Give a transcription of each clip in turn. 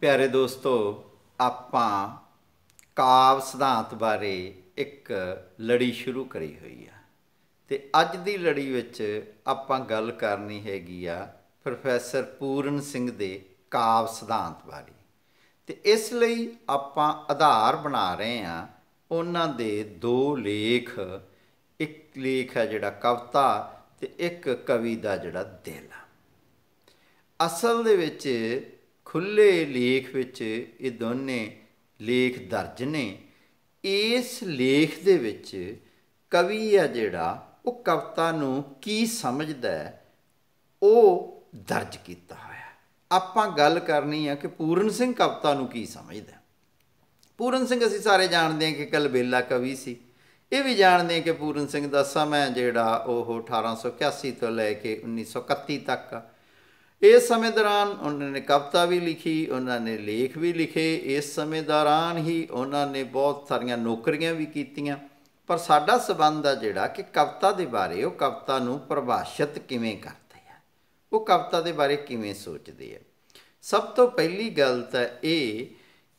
ਪਿਆਰੇ ਦੋਸਤੋ ਆਪਾਂ ਕਾਵ ਸਿਧਾਂਤ ਬਾਰੇ ਇੱਕ ਲੜੀ ਸ਼ੁਰੂ ਕਰੀ ਹੋਈ ਆ ਤੇ ਅੱਜ ਦੀ ਲੜੀ ਵਿੱਚ ਆਪਾਂ ਗੱਲ ਕਰਨੀ ਹੈਗੀ ਆ ਪ੍ਰੋਫੈਸਰ ਪੂਰਨ ਸਿੰਘ ਦੇ ਕਾਵ ਸਿਧਾਂਤ ਬਾਰੇ ਤੇ ਇਸ ਲਈ ਆਪਾਂ ਆਧਾਰ ਬਣਾ ਰਹੇ ਆ ਉਹਨਾਂ ਦੇ ਦੋ ਲੇਖ ਇੱਕ ਲੇਖ ਹੈ ਜਿਹੜਾ ਕਵਤਾ ਤੇ ਇੱਕ ਕਵੀ ਦਾ ਜਿਹੜਾ ਦਿਲ ਅਸਲ ਦੇ ਵਿੱਚ ਖੁੱਲੇ ਲੇਖ ਵਿੱਚ ਇਹ ਦੋਨੇ ਲੇਖ ਦਰਜ ਨੇ ਇਸ ਲੇਖ ਦੇ ਵਿੱਚ ਕਵੀ ਆ ਜਿਹੜਾ ਉਹ ਕਵਤਾ ਨੂੰ ਕੀ ਸਮਝਦਾ ਹੈ ਉਹ ਦਰਜ ਕੀਤਾ ਹੋਇਆ ਆਪਾਂ ਗੱਲ ਕਰਨੀ ਆ ਕਿ ਪੂਰਨ ਸਿੰਘ ਕਵਤਾ ਨੂੰ ਕੀ ਸਮਝਦਾ ਪੂਰਨ ਸਿੰਘ ਅਸੀਂ ਸਾਰੇ ਜਾਣਦੇ ਹਾਂ ਕਿ ਕਲਬੇਲਾ ਕਵੀ ਸੀ ਇਹ ਵੀ ਜਾਣਦੇ ਹਾਂ ਕਿ ਪੂਰਨ ਸਿੰਘ ਦਾ ਸਮਾਂ ਜਿਹੜਾ ਉਹ 1881 ਤੋਂ ਲੈ ਕੇ 1931 ਤੱਕ ਇਸ ਸਮੇਂ ਦੌਰਾਨ ਉਹਨਾਂ ਨੇ ਕਵਿਤਾ ਵੀ ਲਿਖੀ ਉਹਨਾਂ ਨੇ ਲੇਖ ਵੀ ਲਿਖੇ ਇਸ ਸਮੇਂ ਦੌਰਾਨ ਹੀ ਉਹਨਾਂ ਨੇ ਬਹੁਤ ਸਾਰੀਆਂ ਨੌਕਰੀਆਂ ਵੀ ਕੀਤੀਆਂ ਪਰ ਸਾਡਾ ਸਬੰਧ ਆ ਜਿਹੜਾ ਕਿ ਕਵਿਤਾ ਦੇ ਬਾਰੇ ਉਹ ਕਵਿਤਾ ਨੂੰ ਪ੍ਰਭਾਸ਼ਿਤ ਕਿਵੇਂ ਕਰਦੇ ਆ ਉਹ ਕਵਿਤਾ ਦੇ ਬਾਰੇ ਕਿਵੇਂ ਸੋਚਦੇ ਆ ਸਭ ਤੋਂ ਪਹਿਲੀ ਗੱਲ ਤਾਂ ਇਹ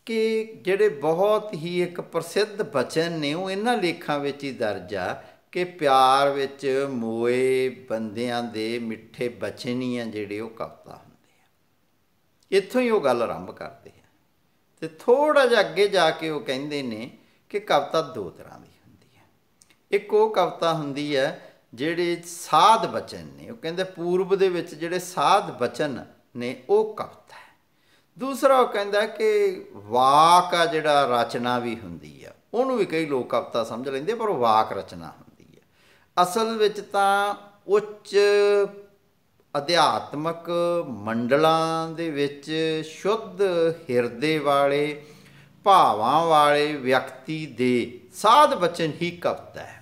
ਕਿ ਜਿਹੜੇ ਬਹੁਤ ਹੀ ਇੱਕ ਪ੍ਰਸਿੱਧ ਬਚਨ ਨੇ ਉਹ ਇਹਨਾਂ ਲੇਖਾਂ ਵਿੱਚ ਹੀ ਦਰਜ ਆ ਕਿ ਪਿਆਰ ਵਿੱਚ ਮੋਏ ਬੰਦਿਆਂ ਦੇ ਮਿੱਠੇ ਬਚਨੀਆਂ ਜਿਹੜੇ ਉਹ ਕਵਤਾ ਹੁੰਦੇ ਆ ਇੱਥੋਂ ਹੀ ਉਹ ਗੱਲ ਆਰੰਭ ਕਰਦੇ ਆ ਤੇ ਥੋੜਾ ਜਿਹਾ ਅੱਗੇ ਜਾ ਕੇ ਉਹ ਕਹਿੰਦੇ ਨੇ ਕਿ ਕਵਤਾ ਦੋ ਤਰ੍ਹਾਂ ਦੀ ਹੁੰਦੀ ਹੈ ਇੱਕ ਉਹ ਕਵਤਾ ਹੁੰਦੀ ਹੈ ਜਿਹੜੇ ਸਾਧ ਬਚਨ ਨੇ ਉਹ ਕਹਿੰਦੇ ਪੂਰਬ ਦੇ ਵਿੱਚ ਜਿਹੜੇ ਸਾਧ ਬਚਨ ਨੇ ਉਹ ਕਵਤਾ ਹੈ ਦੂਸਰਾ ਉਹ ਕਹਿੰਦਾ ਕਿ ਵਾਕ ਆ ਜਿਹੜਾ ਰਚਨਾ ਵੀ ਹੁੰਦੀ ਆ ਉਹਨੂੰ ਵੀ ਕਈ ਲੋਕ ਕਵਤਾ ਸਮਝ ਲੈਂਦੇ ਪਰ ਉਹ ਵਾਕ ਰਚਨਾ ਅਸਲ ਵਿੱਚ ਤਾਂ ਉੱਚ ਅਧਿਆਤਮਕ ਮੰਡਲਾਂ ਦੇ ਵਿੱਚ ਸ਼ੁੱਧ ਹਿਰਦੇ ਵਾਲੇ ਭਾਵਾਂ ਵਾਲੇ ਵਿਅਕਤੀ ਦੇ ਸਾਧ ਬਚਨ ਹੀ ਕਵਤਾ ਹੈ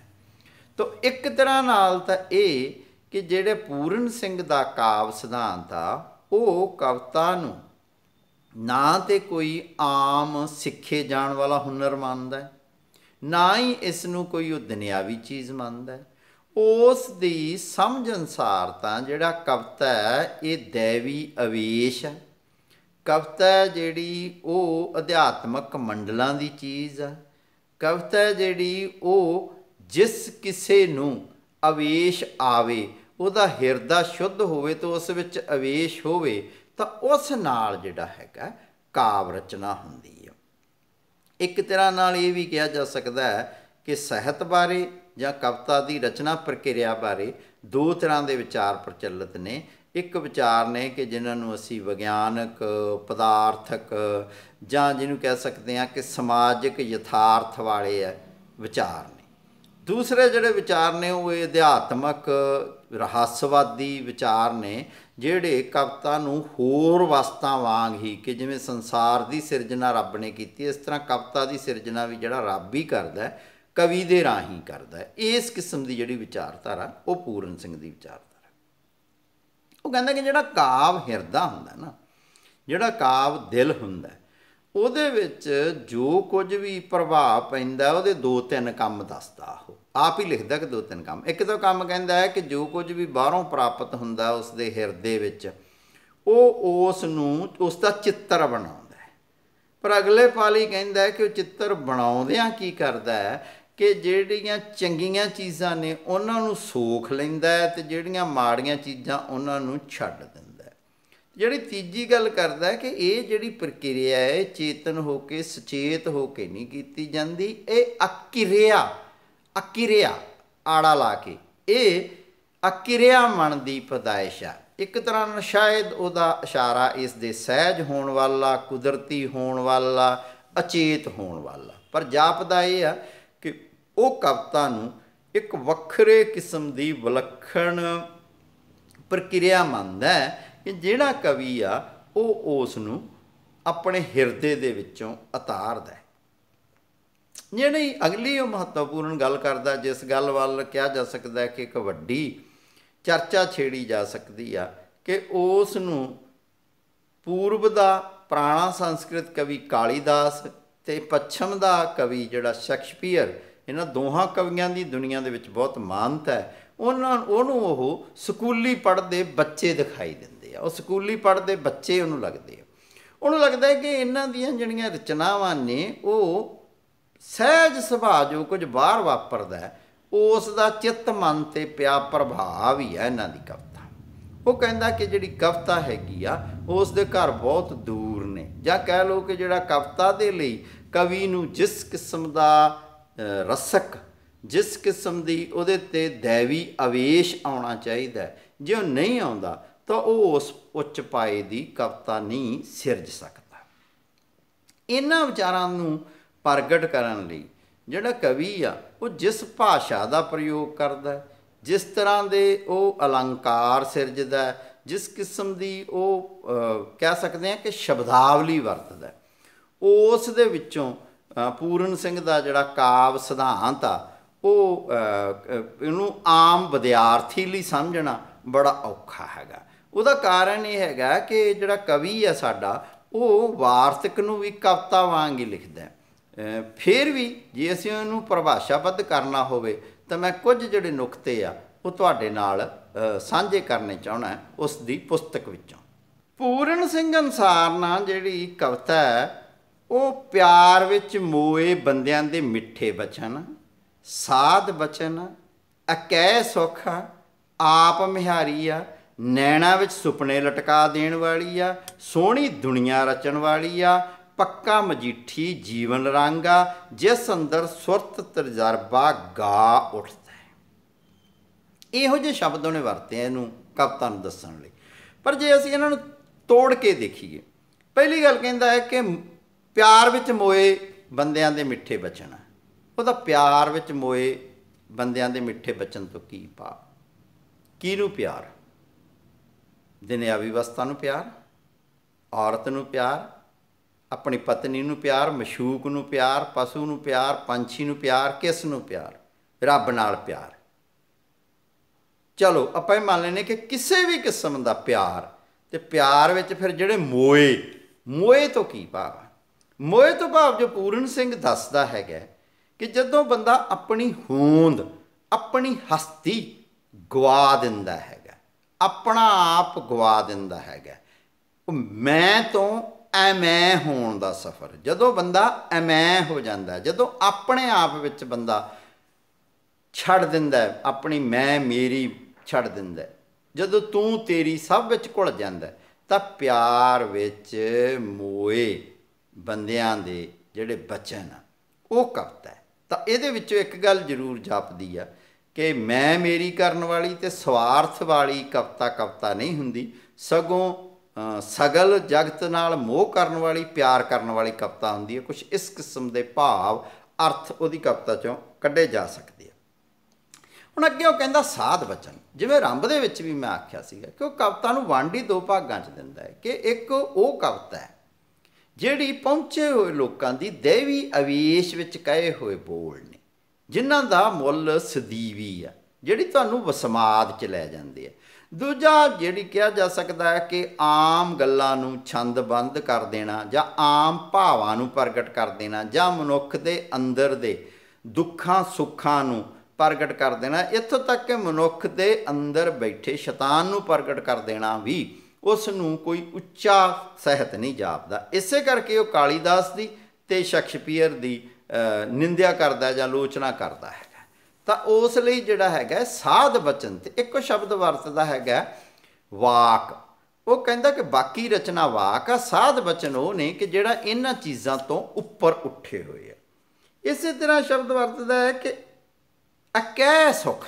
ਤੋਂ ਇੱਕ ਤਰ੍ਹਾਂ ਨਾਲ ਤਾਂ ਇਹ ਕਿ ਜਿਹੜੇ ਪੂਰਨ ਸਿੰਘ ਦਾ ਕਾਵ ਸਿਧਾਂਤ ਆ ਉਹ ਕਵਤਾ ਨੂੰ ਨਾ ਤੇ ਕੋਈ ਆਮ ਸਿੱਖੇ ਜਾਣ ਵਾਲਾ ਹੁਨਰ ਮੰਨਦਾ ਨਾ ਹੀ ਇਸ ਨੂੰ ਕੋਈ ਉਹ ਦੁਨਿਆਵੀ ਚੀਜ਼ ਮੰਨਦਾ ਉਸ ਦੀ ਸਮਝ ਅਨਸਾਰ ਤਾਂ ਜਿਹੜਾ ਕਵਤਾ ਹੈ ਇਹ ਦੇਵੀ ਅਵੇਸ਼ ਕਵਤਾ ਜਿਹੜੀ ਉਹ ਅਧਿਆਤਮਕ ਮੰਡਲਾਂ ਦੀ ਚੀਜ਼ ਹੈ ਕਵਤਾ ਜਿਹੜੀ ਉਹ ਜਿਸ ਕਿਸੇ ਨੂੰ ਅਵੇਸ਼ ਆਵੇ ਉਹਦਾ ਹਿਰਦਾ ਸ਼ੁੱਧ ਹੋਵੇ ਤਾਂ ਉਸ ਵਿੱਚ ਅਵੇਸ਼ ਹੋਵੇ ਤਾਂ ਉਸ ਨਾਲ ਜਿਹੜਾ ਹੈਗਾ ਕਾਵ ਰਚਨਾ ਹੁੰਦੀ ਹੈ ਇੱਕ ਤਰ੍ਹਾਂ ਨਾਲ ਇਹ ਵੀ ਕਿਹਾ ਜਾ ਸਕਦਾ ਹੈ ਕਿ ਸਹਿਤ ਬਾਰੇ ਜਾਂ ਕਵਿਤਾ ਦੀ ਰਚਨਾ ਪ੍ਰਕਿਰਿਆ ਬਾਰੇ ਦੋ ਤਰ੍ਹਾਂ ਦੇ ਵਿਚਾਰ ਪ੍ਰਚਲਿਤ ਨੇ ਇੱਕ ਵਿਚਾਰ ਨੇ ਕਿ ਜਿਨ੍ਹਾਂ ਨੂੰ ਅਸੀਂ ਵਿਗਿਆਨਕ ਪਦਾਰਥਕ ਜਾਂ ਜਿਹਨੂੰ ਕਹਿ ਸਕਦੇ ਹਾਂ ਕਿ ਸਮਾਜਿਕ ਯਥਾਰਥ ਵਾਲੇ ਆ ਵਿਚਾਰ ਨੇ ਦੂਸਰੇ ਜਿਹੜੇ ਵਿਚਾਰ ਨੇ ਉਹ ਅਧਿਆਤਮਕ ਰਹੱਸਵਾਦੀ ਵਿਚਾਰ ਨੇ ਜਿਹੜੇ ਕਵਿਤਾ ਨੂੰ ਹੋਰ ਵਸਤਾਂ ਵਾਂਗ ਹੀ ਕਿ ਜਿਵੇਂ ਸੰਸਾਰ ਦੀ ਸਿਰਜਣਾ ਰੱਬ ਨੇ ਕੀਤੀ ਇਸ ਤਰ੍ਹਾਂ ਕਵਿਤਾ ਦੀ ਸਿਰਜਣਾ ਵੀ ਜਿਹੜਾ ਰੱਬ ਹੀ ਕਰਦਾ ਹੈ ਕਵੀ ਦੇ ਰਾਹੀਂ ਕਰਦਾ ਹੈ ਇਸ ਕਿਸਮ ਦੀ ਜਿਹੜੀ ਵਿਚਾਰਧਾਰਾ ਉਹ ਪੂਰਨ ਸਿੰਘ ਦੀ ਵਿਚਾਰਧਾਰਾ ਉਹ ਕਹਿੰਦਾ ਕਿ ਜਿਹੜਾ ਕਾਵ ਹਿਰਦਾ ਹੁੰਦਾ ਨਾ ਜਿਹੜਾ ਕਾਵ ਦਿਲ ਹੁੰਦਾ ਉਹਦੇ ਵਿੱਚ ਜੋ ਕੁਝ ਵੀ ਪ੍ਰਭਾਵ ਪੈਂਦਾ ਉਹਦੇ ਦੋ ਤਿੰਨ ਕੰਮ ਦੱਸਦਾ ਉਹ ਆਪ ਹੀ ਲਿਖਦਾ ਕਿ ਦੋ ਤਿੰਨ ਕੰਮ ਇੱਕ ਤਾਂ ਕੰਮ ਕਹਿੰਦਾ ਹੈ ਕਿ ਜੋ ਕੁਝ ਵੀ ਬਾਹਰੋਂ ਪ੍ਰਾਪਤ ਹੁੰਦਾ ਉਸ ਦੇ ਹਿਰਦੇ ਵਿੱਚ ਉਹ ਉਸ ਨੂੰ ਉਸ ਦਾ ਚਿੱਤਰ ਬਣਾਉਂਦਾ ਪਰ ਅਗਲੇ ਪਾਲੀ ਕਹਿੰਦਾ ਕਿ ਉਹ ਚਿੱਤਰ ਬਣਾਉਂਦਿਆਂ ਕੀ ਕਰਦਾ ਹੈ ਕਿ ਜਿਹੜੀਆਂ ਚੰਗੀਆਂ ਚੀਜ਼ਾਂ ਨੇ ਉਹਨਾਂ ਨੂੰ ਸੋਖ ਲੈਂਦਾ ਹੈ ਤੇ ਜਿਹੜੀਆਂ ਮਾੜੀਆਂ ਚੀਜ਼ਾਂ ਉਹਨਾਂ ਨੂੰ ਛੱਡ ਦਿੰਦਾ ਹੈ ਜਿਹੜੀ ਤੀਜੀ ਗੱਲ ਕਰਦਾ ਹੈ ਕਿ ਇਹ ਜਿਹੜੀ ਪ੍ਰਕਿਰਿਆ ਹੈ ਚੇਤਨ ਹੋ ਕੇ ਸੁਚੇਤ ਹੋ ਕੇ ਨਹੀਂ ਕੀਤੀ ਜਾਂਦੀ ਇਹ ਅਕਿਰਿਆ ਅਕਿਰਿਆ ਆੜਾ ਲਾ ਕੇ ਇਹ ਅਕਿਰਿਆ ਮਨ ਦੀ ਪਦਾਇਸ਼ ਹੈ ਇੱਕ ਤਰ੍ਹਾਂ ਨਾਲ ਸ਼ਾਇਦ ਉਹਦਾ ਇਸ਼ਾਰਾ ਇਸ ਦੇ ਸਹਿਜ ਹੋਣ ਵਾਲਾ ਕੁਦਰਤੀ ਹੋਣ ਵਾਲਾ ਅਚੇਤ ਹੋਣ ਵਾਲਾ ਪਰ ਜਾਪਦਾ ਇਹ ਆ ਉਹ ਕਵਤਾ ਨੂੰ ਇੱਕ ਵੱਖਰੇ ਕਿਸਮ ਦੀ ਵਿਲੱਖਣ ਪ੍ਰਕਿਰਿਆ ਮੰਨਦਾ ਹੈ ਕਿ ਜਿਹੜਾ ਕਵੀ ਆ ਉਹ ਉਸ ਨੂੰ ਆਪਣੇ ਹਿਰਦੇ ਦੇ ਵਿੱਚੋਂ ਉਤਾਰਦਾ ਹੈ ਜਿਹੜੀ ਅਗਲੀ ਉਹ ਮਹੱਤਵਪੂਰਨ ਗੱਲ ਕਰਦਾ ਜਿਸ ਗੱਲ ਵੱਲ ਕਿਹਾ ਜਾ ਸਕਦਾ ਹੈ ਕਿ ਇੱਕ ਵੱਡੀ ਚਰਚਾ ਛੇੜੀ ਜਾ ਸਕਦੀ ਆ ਕਿ ਉਸ ਨੂੰ ਪੂਰਬ ਦਾ ਪ੍ਰਾਣਾ ਸੰਸਕ੍ਰਿਤ ਕਵੀ ਕਾਲੀਦਾਸ ਤੇ ਪੱਛਮ ਦਾ ਕਵੀ ਜਿਹੜਾ ਸ਼ੈਕਸਪੀਅਰ ਇਹਨਾਂ ਦੋਹਾਂ ਕਵੀਆਂ ਦੀ ਦੁਨੀਆ ਦੇ ਵਿੱਚ ਬਹੁਤ ਮਾਨਤਾ ਹੈ ਉਹਨਾਂ ਉਹਨੂੰ ਉਹ ਸਕੂਲੀ ਪੜ੍ਹਦੇ ਬੱਚੇ ਦਿਖਾਈ ਦਿੰਦੇ ਆ ਉਹ ਸਕੂਲੀ ਪੜ੍ਹਦੇ ਬੱਚੇ ਉਹਨੂੰ ਲੱਗਦੇ ਆ ਉਹਨੂੰ ਲੱਗਦਾ ਹੈ ਕਿ ਇਹਨਾਂ ਦੀਆਂ ਜਿਹੜੀਆਂ ਰਚਨਾਵਾਂ ਨੇ ਉਹ ਸਹਿਜ ਸੁਭਾਅ ਜੋ ਕੁਝ ਬਾਹਰ ਵਾਪਰਦਾ ਹੈ ਉਸ ਦਾ ਚਿੱਤ ਮਨ ਤੇ ਪਿਆ ਪ੍ਰਭਾਵ ਹੀ ਹੈ ਇਹਨਾਂ ਦੀ ਕਵਿਤਾ ਉਹ ਕਹਿੰਦਾ ਕਿ ਜਿਹੜੀ ਕਵਿਤਾ ਹੈਗੀ ਆ ਉਸ ਦੇ ਘਰ ਬਹੁਤ ਦੂਰ ਨੇ ਜਾਂ ਕਹਿ ਲਓ ਕਿ ਜਿਹੜਾ ਕਵਿਤਾ ਦੇ ਲਈ ਕਵੀ ਨੂੰ ਜਿਸ ਕਿਸਮ ਦਾ ਰਸਕ ਜਿਸ ਕਿਸਮ ਦੀ ਉਹਦੇ ਤੇ ਦੇਵੀ ਆਵੇਸ਼ ਆਉਣਾ ਚਾਹੀਦਾ ਜੇ ਉਹ ਨਹੀਂ ਆਉਂਦਾ ਤਾਂ ਉਹ ਉਸ ਉੱਚ ਪਾਏ ਦੀ ਕਵਤਾ ਨਹੀਂ ਸਿਰਜ ਸਕਦਾ ਇਹਨਾਂ ਵਿਚਾਰਾਂ ਨੂੰ ਪ੍ਰਗਟ ਕਰਨ ਲਈ ਜਿਹੜਾ ਕਵੀ ਆ ਉਹ ਜਿਸ ਭਾਸ਼ਾ ਦਾ ਪ੍ਰਯੋਗ ਕਰਦਾ ਜਿਸ ਤਰ੍ਹਾਂ ਦੇ ਉਹ ਅਲੰਕਾਰ ਸਿਰਜਦਾ ਜਿਸ ਕਿਸਮ ਦੀ ਉਹ ਕਹਿ ਸਕਦੇ ਆ ਕਿ ਸ਼ਬਦਾਵਲੀ ਵਰਤਦਾ ਉਸ ਦੇ ਵਿੱਚੋਂ ਪੂਰਨ ਸਿੰਘ ਦਾ ਜਿਹੜਾ ਕਾਵ ਸਿਧਾਂਤ ਆ ਉਹ ਇਹਨੂੰ ਆਮ ਵਿਦਿਆਰਥੀ ਲਈ ਸਮਝਣਾ ਬੜਾ ਔਖਾ ਹੈਗਾ ਉਹਦਾ ਕਾਰਨ ਇਹ ਹੈਗਾ ਕਿ ਜਿਹੜਾ ਕਵੀ ਆ ਸਾਡਾ ਉਹ ਵਾਰਤਕ ਨੂੰ ਵੀ ਕਵਤਾ ਵਾਂਗ ਹੀ ਲਿਖਦਾ ਫਿਰ ਵੀ ਜੇ ਅਸੀਂ ਉਹਨੂੰ ਪਰਿਭਾਸ਼ਾਬੱਧ ਕਰਨਾ ਹੋਵੇ ਤਾਂ ਮੈਂ ਕੁਝ ਜਿਹੜੇ ਨੁਕਤੇ ਆ ਉਹ ਤੁਹਾਡੇ ਨਾਲ ਸਾਂਝੇ ਕਰਨੇ ਚਾਹਣਾ ਉਸ ਦੀ ਪੁਸਤਕ ਵਿੱਚੋਂ ਪੂਰਨ ਸਿੰਘ ਅਨਸਾਰ ਨਾਲ ਜਿਹੜੀ ਕਵਤਾ ਹੈ ਉਹ ਪਿਆਰ ਵਿੱਚ ਮੋਏ ਬੰਦਿਆਂ ਦੇ ਮਿੱਠੇ ਬਚਨ ਸਾਧ ਬਚਨ ਅਕੈ ਸੁਖ ਆਪ ਮਿਹਾਰੀ ਆ ਨੈਣਾ ਵਿੱਚ ਸੁਪਨੇ ਲਟਕਾ ਦੇਣ ਵਾਲੀ ਆ ਸੋਹਣੀ ਦੁਨੀਆ ਰਚਣ ਵਾਲੀ ਆ ਪੱਕਾ ਮਜੀਠੀ ਜੀਵਨ ਰੰਗਾ ਜਿਸ ਅੰਦਰ ਸੁਰਤ ਤਜਰਬਾ ਗਾ ਉੱਠਦਾ ਹੈ ਇਹੋ ਜਿਹੇ ਸ਼ਬਦ ਉਹਨੇ ਵਰਤੇ ਇਹਨੂੰ ਕਵਤਾ ਨੂੰ ਦੱਸਣ ਲਈ ਪਰ ਜੇ ਅਸੀਂ ਇਹਨਾਂ ਨੂੰ ਤੋੜ ਕੇ ਦੇਖੀਏ ਪਹਿਲੀ ਗੱਲ ਕਹਿੰਦਾ ਹੈ ਕਿ ਪਿਆਰ ਵਿੱਚ ਮੋਏ ਬੰਦਿਆਂ ਦੇ ਮਿੱਠੇ ਬਚਨ ਉਹਦਾ ਪਿਆਰ ਵਿੱਚ ਮੋਏ ਬੰਦਿਆਂ ਦੇ ਮਿੱਠੇ ਬਚਨ ਤੋਂ ਕੀ ਪਾ ਕਿਹਨੂੰ ਪਿਆਰ ਦਿਨਿਆਵੀ ਵਿਵਸਥਾ ਨੂੰ ਪਿਆਰ ਔਰਤ ਨੂੰ ਪਿਆਰ ਆਪਣੀ ਪਤਨੀ ਨੂੰ ਪਿਆਰ ਮਸ਼ੂਕ ਨੂੰ ਪਿਆਰ ਪਸ਼ੂ ਨੂੰ ਪਿਆਰ ਪੰਛੀ ਨੂੰ ਪਿਆਰ ਕਿਸ ਨੂੰ ਪਿਆਰ ਰੱਬ ਨਾਲ ਪਿਆਰ ਚਲੋ ਆਪਾਂ ਇਹ ਮੰਨ ਲੈਨੇ ਕਿ ਕਿਸੇ ਵੀ ਕਿਸਮ ਦਾ ਪਿਆਰ ਤੇ ਪਿਆਰ ਵਿੱਚ ਫਿਰ ਜਿਹੜੇ ਮੋਏ ਮੋਏ ਤੋਂ ਕੀ ਭਾਵ ਮੋਹਿਤ ਤੋਂ ਭਾਵ ਜੋ ਪੂਰਨ ਸਿੰਘ ਦੱਸਦਾ ਹੈਗਾ ਕਿ ਜਦੋਂ ਬੰਦਾ ਆਪਣੀ ਹੋਂਦ ਆਪਣੀ ਹਸਤੀ ਗਵਾ ਦਿੰਦਾ ਹੈਗਾ ਆਪਣਾ ਆਪ ਗਵਾ ਦਿੰਦਾ ਹੈਗਾ ਮੈਂ ਤੋਂ ਐ ਮੈਂ ਹੋਣ ਦਾ ਸਫ਼ਰ ਜਦੋਂ ਬੰਦਾ ਐ ਮੈਂ ਹੋ ਜਾਂਦਾ ਜਦੋਂ ਆਪਣੇ ਆਪ ਵਿੱਚ ਬੰਦਾ ਛੱਡ ਦਿੰਦਾ ਆਪਣੀ ਮੈਂ ਮੇਰੀ ਛੱਡ ਦਿੰਦਾ ਜਦੋਂ ਤੂੰ ਤੇਰੀ ਸਭ ਵਿੱਚ ਘੁਲ ਜਾਂਦਾ ਤਾਂ ਪਿਆਰ ਵਿੱਚ ਮੋਏ ਬੰਦਿਆਂ ਦੇ ਜਿਹੜੇ ਬਚਨ ਆ ਉਹ ਕਵਤਾ ਹੈ ਤਾਂ ਇਹਦੇ ਵਿੱਚੋਂ ਇੱਕ ਗੱਲ ਜ਼ਰੂਰ ਜਾਪਦੀ ਆ ਕਿ ਮੈਂ ਮੇਰੀ ਕਰਨ ਵਾਲੀ ਤੇ ਸਵਾਰਥ ਵਾਲੀ ਕਵਤਾ ਕਵਤਾ ਨਹੀਂ ਹੁੰਦੀ ਸਗੋਂ ਸਗਲ ਜਗਤ ਨਾਲ ਮੋਹ ਕਰਨ ਵਾਲੀ ਪਿਆਰ ਕਰਨ ਵਾਲੀ ਕਵਤਾ ਹੁੰਦੀ ਹੈ ਕੁਝ ਇਸ ਕਿਸਮ ਦੇ ਭਾਵ ਅਰਥ ਉਹਦੀ ਕਵਤਾ ਚੋਂ ਕੱਢੇ ਜਾ ਸਕਦੇ ਆ ਹੁਣ ਅੱਗੇ ਉਹ ਕਹਿੰਦਾ ਸਾਧ ਬਚਨ ਜਿਵੇਂ ਰੰਬ ਦੇ ਵਿੱਚ ਵੀ ਮੈਂ ਆਖਿਆ ਸੀਗਾ ਕਿ ਉਹ ਕਵਤਾ ਨੂੰ ਵੰਡ ਹੀ ਦੋ ਭਾਗਾਂ 'ਚ ਦਿੰਦਾ ਹੈ ਕਿ ਇੱਕ ਉਹ ਕਵਤਾ ਹੈ ਜਿਹੜੀ ਪਹੁੰਚੇ ਹੋਏ ਲੋਕਾਂ ਦੀ ਦੇਵੀ ਅਵੇਸ਼ ਵਿੱਚ ਕਹੇ ਹੋਏ ਬੋਲ ਨੇ ਜਿਨ੍ਹਾਂ ਦਾ ਮੁੱਲ ਸਦੀਵੀ ਆ ਜਿਹੜੀ ਤੁਹਾਨੂੰ ਵਸਮਾਦ ਚ ਲੈ ਜਾਂਦੀ ਹੈ ਦੂਜਾ ਜਿਹੜੀ ਕਿਹਾ ਜਾ ਸਕਦਾ ਹੈ ਕਿ ਆਮ ਗੱਲਾਂ ਨੂੰ ਛੰਦਬੰਦ ਕਰ ਦੇਣਾ ਜਾਂ ਆਮ ਭਾਵਾਂ ਨੂੰ ਪ੍ਰਗਟ ਕਰ ਦੇਣਾ ਜਾਂ ਮਨੁੱਖ ਦੇ ਅੰਦਰ ਦੇ ਦੁੱਖਾਂ ਸੁੱਖਾਂ ਨੂੰ ਪ੍ਰਗਟ ਕਰ ਦੇਣਾ ਇੱਥੋਂ ਤੱਕ ਕਿ ਮਨੁੱਖ ਦੇ ਅੰਦਰ ਬੈਠੇ ਸ਼ੈਤਾਨ ਨੂੰ ਪ੍ਰਗਟ ਕਰ ਦੇਣਾ ਵੀ ਉਸ ਨੂੰ ਕੋਈ ਉੱਚਾ ਸਹਿਤ ਨਹੀਂ ਜਾਪਦਾ ਇਸੇ ਕਰਕੇ ਉਹ ਕਾਲੀਦਾਸ ਦੀ ਤੇ ਸ਼ਕਸਪੀਅਰ ਦੀ ਨਿੰਦਿਆ ਕਰਦਾ ਜਾਂ ਲੋਚਨਾ ਕਰਦਾ ਹੈਗਾ ਤਾਂ ਉਸ ਲਈ ਜਿਹੜਾ ਹੈਗਾ ਸਾਧ ਬਚਨ ਤੇ ਇੱਕੋ ਸ਼ਬਦ ਵਰਤਦਾ ਹੈਗਾ ਵਾਕ ਉਹ ਕਹਿੰਦਾ ਕਿ ਬਾਕੀ ਰਚਨਾ ਵਾਕ ਆ ਸਾਧ ਬਚਨ ਉਹ ਨੇ ਕਿ ਜਿਹੜਾ ਇਹਨਾਂ ਚੀਜ਼ਾਂ ਤੋਂ ਉੱਪਰ ਉੱਠੇ ਹੋਏ ਆ ਇਸੇ ਤਰ੍ਹਾਂ ਸ਼ਬਦ ਵਰਤਦਾ ਹੈ ਕਿ ਅਕੈ ਸੁਖ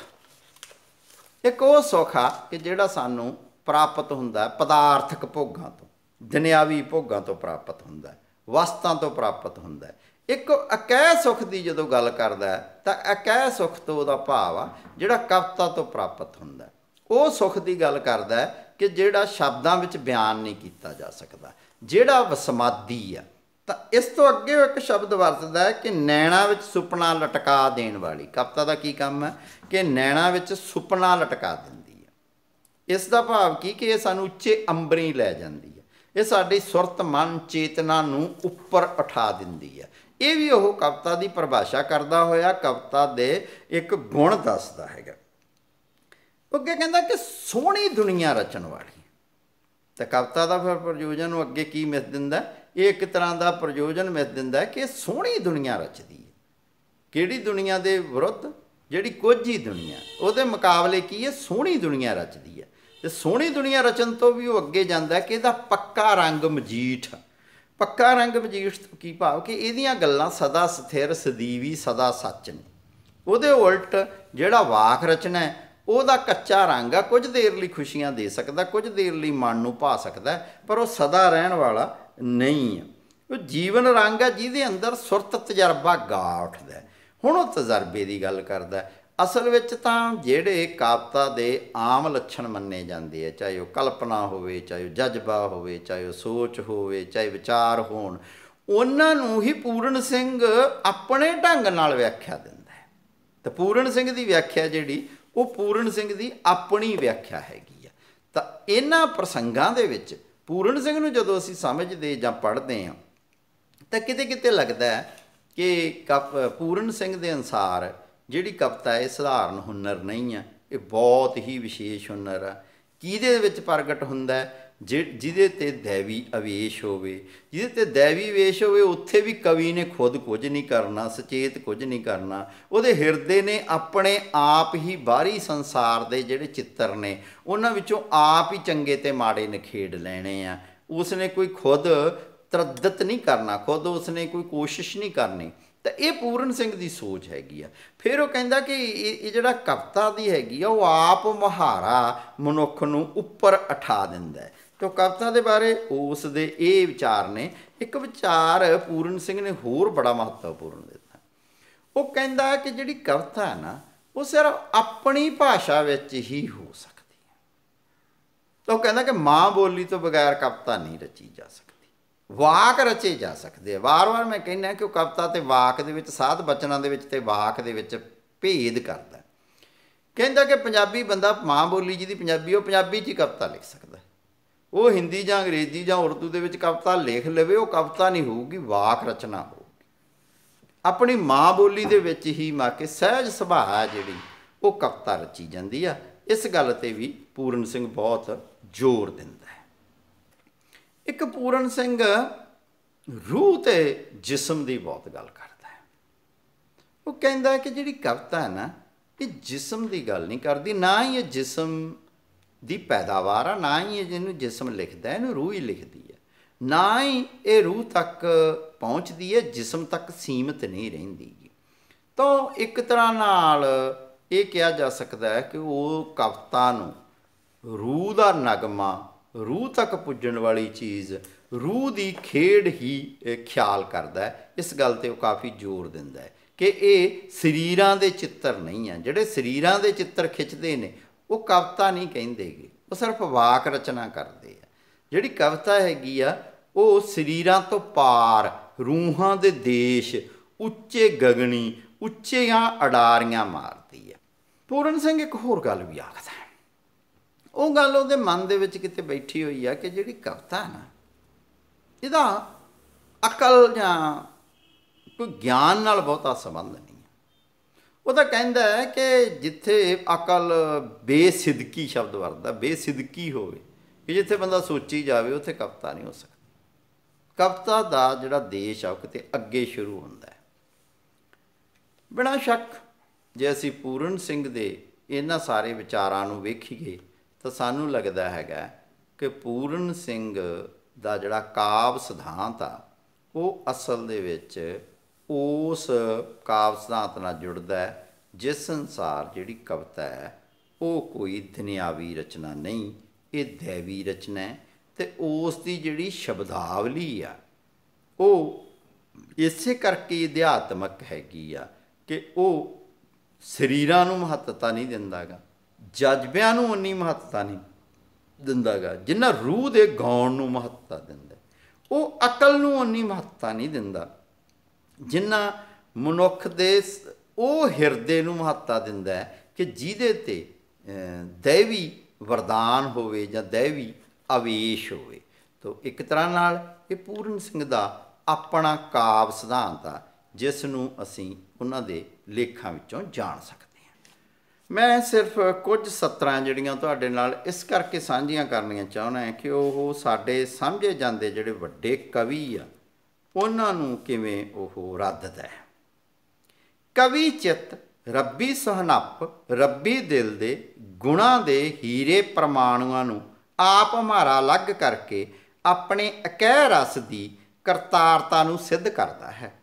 ਇੱਕ ਉਹ ਸੁਖ ਆ ਕਿ ਜਿਹੜਾ ਸਾਨੂੰ ਪ੍ਰਾਪਤ ਹੁੰਦਾ ਪਦਾਰਥਕ ਭੋਗਾਂ ਤੋਂ ਦੁਨਿਆਵੀ ਭੋਗਾਂ ਤੋਂ ਪ੍ਰਾਪਤ ਹੁੰਦਾ ਵਸਤਾਂ ਤੋਂ ਪ੍ਰਾਪਤ ਹੁੰਦਾ ਇੱਕ ਅਕੈ ਸੁਖ ਦੀ ਜਦੋਂ ਗੱਲ ਕਰਦਾ ਤਾਂ ਅਕੈ ਸੁਖ ਤੋਂ ਉਹਦਾ ਭਾਵ ਆ ਜਿਹੜਾ ਕਵਤਾ ਤੋਂ ਪ੍ਰਾਪਤ ਹੁੰਦਾ ਉਹ ਸੁਖ ਦੀ ਗੱਲ ਕਰਦਾ ਕਿ ਜਿਹੜਾ ਸ਼ਬਦਾਂ ਵਿੱਚ ਬਿਆਨ ਨਹੀਂ ਕੀਤਾ ਜਾ ਸਕਦਾ ਜਿਹੜਾ ਵਸਮਾਦੀ ਆ ਤਾਂ ਇਸ ਤੋਂ ਅੱਗੇ ਇੱਕ ਸ਼ਬਦ ਵਰਤਦਾ ਹੈ ਕਿ ਨੈਣਾ ਵਿੱਚ ਸੁਪਨਾ ਲਟਕਾ ਦੇਣ ਵਾਲੀ ਕਵਤਾ ਦਾ ਕੀ ਕੰਮ ਹੈ ਕਿ ਨੈਣਾ ਵਿੱਚ ਸੁਪਨਾ ਲਟਕਾ ਦੇ ਇਸ ਦਾ ਭਾਵ ਕੀ ਕਿ ਇਹ ਸਾਨੂੰ ਉੱਚੇ ਅੰਬਰੀ ਲੈ ਜਾਂਦੀ ਹੈ ਇਹ ਸਾਡੀ ਸੁਰਤ ਮਨ ਚੇਤਨਾ ਨੂੰ ਉੱਪਰ ਉਠਾ ਦਿੰਦੀ ਹੈ ਇਹ ਵੀ ਉਹ ਕਵਤਾ ਦੀ ਪਰਿਭਾਸ਼ਾ ਕਰਦਾ ਹੋਇਆ ਕਵਤਾ ਦੇ ਇੱਕ ਗੁਣ ਦੱਸਦਾ ਹੈਗਾ ਅੱਗੇ ਕਹਿੰਦਾ ਕਿ ਸੋਹਣੀ ਦੁਨੀਆ ਰਚਣ ਵਾਲੀ ਤਾਂ ਕਵਤਾ ਦਾ ਫਿਰ ਪ੍ਰਯੋਜਨ ਉਹ ਅੱਗੇ ਕੀ ਮਿਸ ਦਿੰਦਾ ਇਹ ਇੱਕ ਤਰ੍ਹਾਂ ਦਾ ਪ੍ਰਯੋਜਨ ਮਿਸ ਦਿੰਦਾ ਕਿ ਸੋਹਣੀ ਦੁਨੀਆ ਰਚਦੀ ਹੈ ਕਿਹੜੀ ਦੁਨੀਆ ਦੇ ਵਿਰੁੱਧ ਜਿਹੜੀ ਕੋਝੀ ਦੁਨੀਆ ਉਹਦੇ ਮੁਕਾਬਲੇ ਕੀ ਹੈ ਸੋਹਣੀ ਦੁਨੀਆ ਰਚਦੀ ਹੈ ਤੇ ਸੋਹਣੀ ਦੁਨੀਆ ਰਚਨ ਤੋਂ ਵੀ ਉਹ ਅੱਗੇ ਜਾਂਦਾ ਕਿ ਇਹਦਾ ਪੱਕਾ ਰੰਗ ਮਜੀਠ ਪੱਕਾ ਰੰਗ ਮਜੀਠ ਕੀ ਭਾਵ ਕਿ ਇਹਦੀਆਂ ਗੱਲਾਂ ਸਦਾ ਸਥਿਰ ਸਦੀਵੀ ਸਦਾ ਸੱਚ ਨੇ ਉਹਦੇ ਉਲਟ ਜਿਹੜਾ ਵਾਕ ਰਚਨਾ ਹੈ ਉਹਦਾ ਕੱਚਾ ਰੰਗ ਆ ਕੁਝ ਦੇਰ ਲਈ ਖੁਸ਼ੀਆਂ ਦੇ ਸਕਦਾ ਕੁਝ ਦੇਰ ਲਈ ਮਨ ਨੂੰ ਭਾ ਸਕਦਾ ਪਰ ਉਹ ਸਦਾ ਰਹਿਣ ਵਾਲਾ ਨਹੀਂ ਹੈ ਉਹ ਜੀਵਨ ਰੰਗ ਆ ਜਿਹਦੇ ਅੰਦਰ ਸੁਰਤ ਤਜਰਬਾ ਗਾ ਉੱਠਦਾ ਹੁਣ ਉਹ ਤਜਰਬੇ ਦੀ ਗੱਲ ਕਰਦਾ ਅਸਲ ਵਿੱਚ ਤਾਂ ਜਿਹੜੇ ਕਾਪਤਾ ਦੇ ਆਮ ਲੱਛਣ ਮੰਨੇ ਜਾਂਦੇ ਆ ਚਾਹੇ ਉਹ ਕਲਪਨਾ ਹੋਵੇ ਚਾਹੇ ਉਹ ਜਜ਼ਬਾ ਹੋਵੇ ਚਾਹੇ ਉਹ ਸੋਚ ਹੋਵੇ ਚਾਹੇ ਵਿਚਾਰ ਹੋਣ ਉਹਨਾਂ ਨੂੰ ਹੀ ਪੂਰਨ ਸਿੰਘ ਆਪਣੇ ਢੰਗ ਨਾਲ ਵਿਆਖਿਆ ਦਿੰਦਾ ਹੈ ਤਾਂ ਪੂਰਨ ਸਿੰਘ ਦੀ ਵਿਆਖਿਆ ਜਿਹੜੀ ਉਹ ਪੂਰਨ ਸਿੰਘ ਦੀ ਆਪਣੀ ਵਿਆਖਿਆ ਹੈਗੀ ਆ ਤਾਂ ਇਹਨਾਂ ਪ੍ਰਸੰਗਾਂ ਦੇ ਵਿੱਚ ਪੂਰਨ ਸਿੰਘ ਨੂੰ ਜਦੋਂ ਅਸੀਂ ਸਮਝਦੇ ਜਾਂ ਪੜ੍ਹਦੇ ਆ ਤਾਂ ਕਿਤੇ ਕਿਤੇ ਲੱਗਦਾ ਹੈ ਕਿ ਪੂਰਨ ਸਿੰਘ ਦੇ ਅਨਸਾਰ ਜਿਹੜੀ ਕਵਿਤਾ ਇਹ ਸਧਾਰਨ ਹੁਨਰ ਨਹੀਂ ਆ ਇਹ ਬਹੁਤ ਹੀ ਵਿਸ਼ੇਸ਼ ਹੁਨਰ ਆ ਕਿਹਦੇ ਵਿੱਚ ਪ੍ਰਗਟ ਹੁੰਦਾ ਜਿਹਦੇ ਤੇ ਦੇਵੀ ਅਵੇਸ਼ ਹੋਵੇ ਜਿਹਦੇ ਤੇ ਦੇਵੀ ਵੇਸ਼ ਹੋਵੇ ਉੱਥੇ ਵੀ ਕਵੀ ਨੇ ਖੁਦ ਕੁਝ ਨਹੀਂ ਕਰਨਾ ਸੁਚੇਤ ਕੁਝ ਨਹੀਂ ਕਰਨਾ ਉਹਦੇ ਹਿਰਦੇ ਨੇ ਆਪਣੇ ਆਪ ਹੀ ਬਾਹਰੀ ਸੰਸਾਰ ਦੇ ਜਿਹੜੇ ਚਿੱਤਰ ਨੇ ਉਹਨਾਂ ਵਿੱਚੋਂ ਆਪ ਹੀ ਚੰਗੇ ਤੇ ਮਾੜੇ ਨਖੇੜ ਲੈਣੇ ਆ ਉਸਨੇ ਕੋਈ ਖੁਦ ਤਰਦਤ ਨਹੀਂ ਕਰਨਾ ਖੁਦ ਉਸਨੇ ਕੋਈ ਕੋਸ਼ਿਸ਼ ਨਹੀਂ ਕਰਨੀ ਤਾਂ ਇਹ ਪੂਰਨ ਸਿੰਘ ਦੀ ਸੋਚ ਹੈਗੀ ਆ ਫਿਰ ਉਹ ਕਹਿੰਦਾ ਕਿ ਇਹ ਜਿਹੜਾ ਕਵਤਾ ਦੀ ਹੈਗੀ ਆ ਉਹ ਆਪ ਮਹਾਰਾ ਮਨੁੱਖ ਨੂੰ ਉੱਪਰ ਉਠਾ ਦਿੰਦਾ ਹੈ ਤੋ ਕਵਤਾ ਦੇ ਬਾਰੇ ਉਸ ਦੇ ਇਹ ਵਿਚਾਰ ਨੇ ਇੱਕ ਵਿਚਾਰ ਪੂਰਨ ਸਿੰਘ ਨੇ ਹੋਰ ਬੜਾ ਮਹੱਤਵਪੂਰਨ ਦਿੱਤਾ ਉਹ ਕਹਿੰਦਾ ਕਿ ਜਿਹੜੀ ਕਵਤਾ ਹੈ ਨਾ ਉਹ ਸਿਰਫ ਆਪਣੀ ਭਾਸ਼ਾ ਵਿੱਚ ਹੀ ਹੋ ਸਕਦੀ ਹੈ ਤਾਂ ਉਹ ਕਹਿੰਦਾ ਕਿ ਮਾਂ ਬੋਲੀ ਤੋਂ ਬਗੈਰ ਕਵਤਾ ਨਹੀਂ ਰਚੀ ਜਾ ਸਕਦੀ ਵਾਕ ਰਚੇ ਜਾ ਸਕਦੇ ਆ ਵਾਰ-ਵਾਰ ਮੈਂ ਕਹਿੰਦਾ ਕਿ ਉਹ ਕਵਿਤਾ ਤੇ ਵਾਕ ਦੇ ਵਿੱਚ ਸਾਧ ਬਚਨਾਂ ਦੇ ਵਿੱਚ ਤੇ ਵਾਕ ਦੇ ਵਿੱਚ ਭੇਦ ਕਰਦਾ ਕਹਿੰਦਾ ਕਿ ਪੰਜਾਬੀ ਬੰਦਾ ਮਾਂ ਬੋਲੀ ਜਿਹਦੀ ਪੰਜਾਬੀ ਉਹ ਪੰਜਾਬੀ 'ਚ ਹੀ ਕਵਿਤਾ ਲਿਖ ਸਕਦਾ ਉਹ ਹਿੰਦੀ ਜਾਂ ਅੰਗਰੇਜ਼ੀ ਜਾਂ ਉਰਦੂ ਦੇ ਵਿੱਚ ਕਵਿਤਾ ਲਿਖ ਲਵੇ ਉਹ ਕਵਿਤਾ ਨਹੀਂ ਹੋਊਗੀ ਵਾਕ ਰਚਨਾ ਹੋਊਗੀ ਆਪਣੀ ਮਾਂ ਬੋਲੀ ਦੇ ਵਿੱਚ ਹੀ ਮਾ ਕੇ ਸਹਿਜ ਸੁਭਾਅ ਜਿਹੜੀ ਉਹ ਕਵਿਤਾ ਰਚੀ ਜਾਂਦੀ ਆ ਇਸ ਗੱਲ ਤੇ ਵੀ ਪੂਰਨ ਸਿੰਘ ਬਹੁਤ ਜ਼ੋਰ ਦਿੰਦਾ ਇੱਕ ਪੂਰਨ ਸਿੰਘ ਰੂਹ ਤੇ ਜਿਸਮ ਦੀ ਬਹੁਤ ਗੱਲ ਕਰਦਾ ਹੈ ਉਹ ਕਹਿੰਦਾ ਕਿ ਜਿਹੜੀ ਕਵਿਤਾ ਹੈ ਨਾ ਇਹ ਜਿਸਮ ਦੀ ਗੱਲ ਨਹੀਂ ਕਰਦੀ ਨਾ ਹੀ ਇਹ ਜਿਸਮ ਦੀ ਪੈਦਾਵਾਰ ਆ ਨਾ ਹੀ ਇਹ ਜਿਹਨੂੰ ਜਿਸਮ ਲਿਖਦਾ ਇਹਨੂੰ ਰੂਹ ਹੀ ਲਿਖਦੀ ਹੈ ਨਾ ਹੀ ਇਹ ਰੂਹ ਤੱਕ ਪਹੁੰਚਦੀ ਹੈ ਜਿਸਮ ਤੱਕ ਸੀਮਤ ਨਹੀਂ ਰਹਿੰਦੀ ਤਾਂ ਇੱਕ ਤਰ੍ਹਾਂ ਨਾਲ ਇਹ ਕਿਹਾ ਜਾ ਸਕਦਾ ਹੈ ਕਿ ਉਹ ਕਵਿਤਾ ਨੂੰ ਰੂਹ ਦਾ ਨਗਮਾ ਰੂਹ ਤੱਕ ਪੁੱਜਣ ਵਾਲੀ ਚੀਜ਼ ਰੂਹ ਦੀ ਖੇਡ ਹੀ ਖਿਆਲ ਕਰਦਾ ਇਸ ਗੱਲ ਤੇ ਉਹ ਕਾਫੀ ਜ਼ੋਰ ਦਿੰਦਾ ਹੈ ਕਿ ਇਹ ਸਰੀਰਾਂ ਦੇ ਚਿੱਤਰ ਨਹੀਂ ਆ ਜਿਹੜੇ ਸਰੀਰਾਂ ਦੇ ਚਿੱਤਰ ਖਿੱਚਦੇ ਨੇ ਉਹ ਕਵਿਤਾ ਨਹੀਂ ਕਹਿੰਦੇਗੇ ਉਹ ਸਿਰਫ ਵਾਕ ਰਚਨਾ ਕਰਦੇ ਆ ਜਿਹੜੀ ਕਵਿਤਾ ਹੈਗੀ ਆ ਉਹ ਸਰੀਰਾਂ ਤੋਂ ਪਾਰ ਰੂਹਾਂ ਦੇ ਦੇਸ਼ ਉੱਚੇ ਗਗਣੀ ਉੱਚੀਆਂ ਅਡਾਰੀਆਂ ਮਾਰਦੀ ਹੈ ਪੂਰਨ ਸਿੰਘ ਇੱਕ ਹੋਰ ਗੱਲ ਵੀ ਆਖਦਾ ਉਹ ਗੱਲ ਉਹਦੇ ਮਨ ਦੇ ਵਿੱਚ ਕਿਤੇ ਬੈਠੀ ਹੋਈ ਆ ਕਿ ਜਿਹੜੀ ਕਵਤਾ ਨਾ ਇਹਦਾ ਅਕਲ ਜਾਂ ਕੋਈ ਗਿਆਨ ਨਾਲ ਬਹੁਤਾ ਸੰਬੰਧ ਨਹੀਂ ਉਹ ਤਾਂ ਕਹਿੰਦਾ ਹੈ ਕਿ ਜਿੱਥੇ ਅਕਲ ਬੇਸਿੱਧਕੀ ਸ਼ਬਦ ਵਰਦਾ ਬੇਸਿੱਧਕੀ ਹੋਵੇ ਕਿ ਜਿੱਥੇ ਬੰਦਾ ਸੋਚੀ ਜਾਵੇ ਉੱਥੇ ਕਵਤਾ ਨਹੀਂ ਹੋ ਸਕਦੀ ਕਵਤਾ ਦਾ ਜਿਹੜਾ ਦੇਸ਼ ਆ ਉਹ ਕਿਤੇ ਅੱਗੇ ਸ਼ੁਰੂ ਹੁੰਦਾ ਹੈ ਬਿਨਾਂ ਸ਼ੱਕ ਜੇ ਅਸੀਂ ਪੂਰਨ ਸਿੰਘ ਦੇ ਇਹਨਾਂ ਸਾਰੇ ਵਿਚਾਰਾਂ ਨੂੰ ਵੇਖੀਏ ਤਾਂ ਸਾਨੂੰ ਲੱਗਦਾ ਹੈਗਾ ਕਿ ਪੂਰਨ ਸਿੰਘ ਦਾ ਜਿਹੜਾ ਕਾਵ ਸਿਧਾਂਤ ਆ ਉਹ ਅਸਲ ਦੇ ਵਿੱਚ ਉਸ ਕਾਵ ਸਿਧਾਂਤ ਨਾਲ ਜੁੜਦਾ ਹੈ ਜਿਸ ਸੰਸਾਰ ਜਿਹੜੀ ਕਵਿਤਾ ਹੈ ਉਹ ਕੋਈ ਦੁਨਿਆਵੀ ਰਚਨਾ ਨਹੀਂ ਇਹ ਦੇਵੀ ਰਚਨਾ ਹੈ ਤੇ ਉਸ ਦੀ ਜਿਹੜੀ ਸ਼ਬਦਾਵਲੀ ਆ ਉਹ ਇਸੇ ਕਰਕੇ ਅਧਿਆਤਮਕ ਹੈਗੀ ਆ ਕਿ ਉਹ ਸਰੀਰਾਂ ਨੂੰ ਮਹੱਤਤਾ ਨਹੀਂ ਦਿੰਦਾਗਾ ਜਜ਼ਬਿਆਂ ਨੂੰ ਉਨੀ ਮਹੱਤਤਾ ਨਹੀਂ ਦਿੰਦਾਗਾ ਜਿੰਨਾ ਰੂਹ ਦੇ ਗਾਉਣ ਨੂੰ ਮਹੱਤਤਾ ਦਿੰਦਾ ਉਹ ਅਕਲ ਨੂੰ ਉਨੀ ਮਹੱਤਤਾ ਨਹੀਂ ਦਿੰਦਾ ਜਿੰਨਾ ਮਨੁੱਖ ਦੇ ਉਹ ਹਿਰਦੇ ਨੂੰ ਮਹੱਤਤਾ ਦਿੰਦਾ ਕਿ ਜਿਹਦੇ ਤੇ ਦੇਵੀ ਵਰਦਾਨ ਹੋਵੇ ਜਾਂ ਦੇਵੀ ਆਵੇਸ਼ ਹੋਵੇ ਤੋਂ ਇੱਕ ਤਰ੍ਹਾਂ ਨਾਲ ਇਹ ਪੂਰਨ ਸਿੰਘ ਦਾ ਆਪਣਾ ਕਾਵ ਸਿਧਾਂਤ ਆ ਜਿਸ ਨੂੰ ਅਸੀਂ ਉਹਨਾਂ ਦੇ ਲੇਖਾਂ ਵਿੱਚੋਂ ਜਾਣ ਸਕਦੇ ਮੈਂ ਸਿਰਫ ਕੁਝ ਸਤਰਾਂ ਜਿਹੜੀਆਂ ਤੁਹਾਡੇ ਨਾਲ ਇਸ ਕਰਕੇ ਸਾਂਝੀਆਂ ਕਰਨੀਆਂ ਚਾਹੁੰਦਾ ਹਾਂ ਕਿ ਉਹ ਸਾਡੇ ਸਮਝੇ ਜਾਂਦੇ ਜਿਹੜੇ ਵੱਡੇ ਕਵੀ ਆ ਉਹਨਾਂ ਨੂੰ ਕਿਵੇਂ ਉਹ ਰੱਦਦਾ ਹੈ ਕਵੀ ਚਿੱਤ ਰੱਬੀ ਸਹਨਪ ਰੱਬੀ ਦਿਲ ਦੇ ਗੁਣਾ ਦੇ ਹੀਰੇ ਪ੍ਰਮਾਣੂਆਂ ਨੂੰ ਆਪ ਹਮਾਰਾ ਅਲੱਗ ਕਰਕੇ ਆਪਣੇ ਅਕਹਿ ਰਸ ਦੀ ਕਰਤਾਰਤਾ ਨੂੰ ਸਿੱਧ ਕਰਦਾ ਹੈ